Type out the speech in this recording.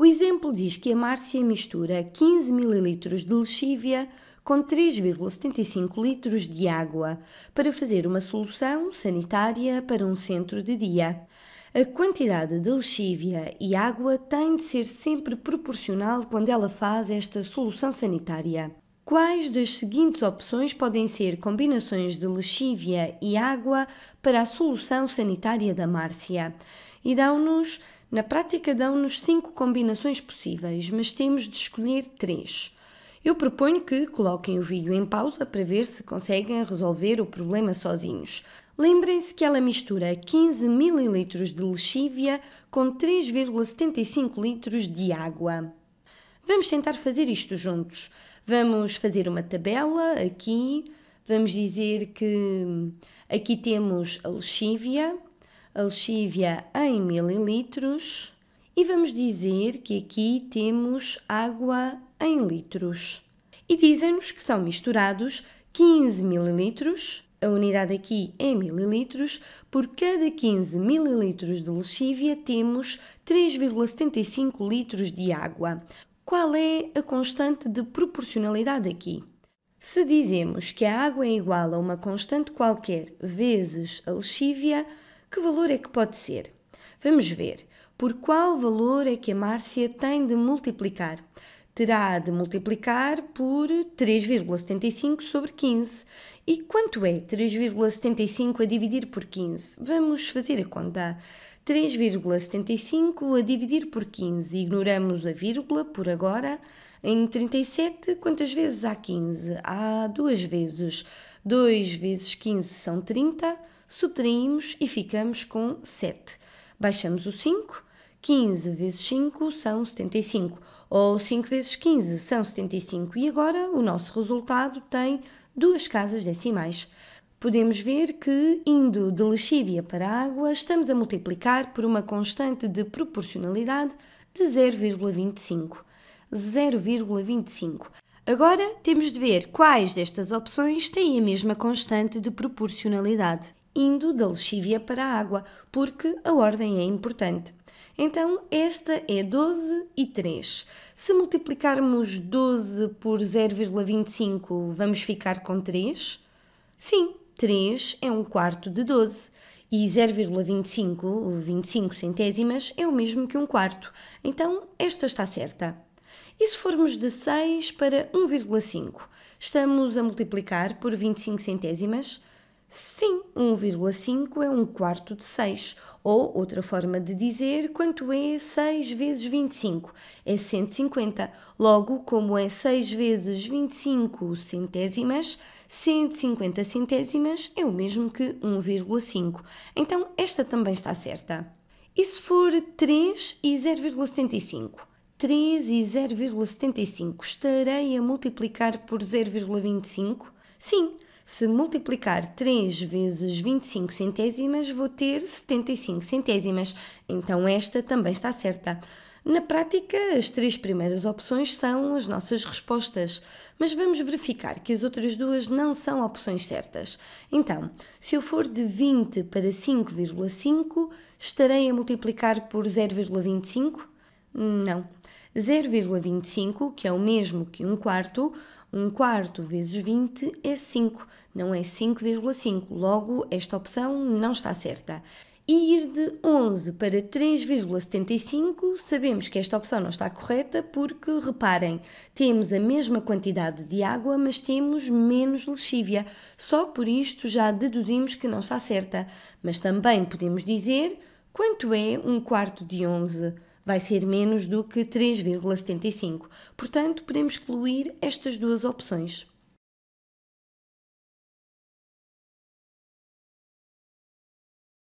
O exemplo diz que a Márcia mistura 15 ml de lexívia com 3,75 litros de água para fazer uma solução sanitária para um centro de dia. A quantidade de lexívia e água tem de ser sempre proporcional quando ela faz esta solução sanitária. Quais das seguintes opções podem ser combinações de lexívia e água para a solução sanitária da Márcia? E dão-nos na prática dão-nos cinco combinações possíveis, mas temos de escolher três. Eu proponho que coloquem o vídeo em pausa para ver se conseguem resolver o problema sozinhos. Lembrem-se que ela mistura 15 ml de lexívia com 3,75 litros de água. Vamos tentar fazer isto juntos. Vamos fazer uma tabela aqui. Vamos dizer que aqui temos a lexívia a lexívia em mililitros e vamos dizer que aqui temos água em litros. E dizem-nos que são misturados 15 mililitros, a unidade aqui é mililitros, por cada 15 mililitros de lexívia temos 3,75 litros de água. Qual é a constante de proporcionalidade aqui? Se dizemos que a água é igual a uma constante qualquer vezes a lexívia, que valor é que pode ser? Vamos ver. Por qual valor é que a Márcia tem de multiplicar? Terá de multiplicar por 3,75 sobre 15. E quanto é 3,75 a dividir por 15? Vamos fazer a conta. 3,75 a dividir por 15. Ignoramos a vírgula por agora. Em 37, quantas vezes há 15? Há duas vezes. 2 vezes 15 são 30 subtraímos e ficamos com 7. Baixamos o 5, 15 vezes 5 são 75, ou 5 vezes 15 são 75, e agora o nosso resultado tem duas casas decimais. Podemos ver que, indo de lexívia para água, estamos a multiplicar por uma constante de proporcionalidade de 0,25. 0,25. Agora temos de ver quais destas opções têm a mesma constante de proporcionalidade indo da lexívia para a água, porque a ordem é importante. Então, esta é 12 e 3. Se multiplicarmos 12 por 0,25, vamos ficar com 3? Sim, 3 é um quarto de 12 e 0,25, 25 centésimas, é o mesmo que um quarto. Então, esta está certa. E se formos de 6 para 1,5? Estamos a multiplicar por 25 centésimas? Sim, 1,5 é um quarto de 6, ou outra forma de dizer, quanto é 6 vezes 25? É 150. Logo, como é 6 vezes 25 centésimas, 150 centésimas é o mesmo que 1,5. Então, esta também está certa. E se for 3 e 0,75? 3 e 0,75 estarei a multiplicar por 0,25? Sim, se multiplicar 3 vezes 25 centésimas, vou ter 75 centésimas. Então esta também está certa. Na prática, as três primeiras opções são as nossas respostas, mas vamos verificar que as outras duas não são opções certas. Então, se eu for de 20 para 5,5, estarei a multiplicar por 0,25? Não. 0,25, que é o mesmo que 1 um quarto, 1 quarto vezes 20 é 5, não é 5,5, logo esta opção não está certa. E ir de 11 para 3,75, sabemos que esta opção não está correta porque, reparem, temos a mesma quantidade de água, mas temos menos lexívia. Só por isto já deduzimos que não está certa. Mas também podemos dizer quanto é 1 quarto de 11? vai ser menos do que 3,75. Portanto, podemos excluir estas duas opções.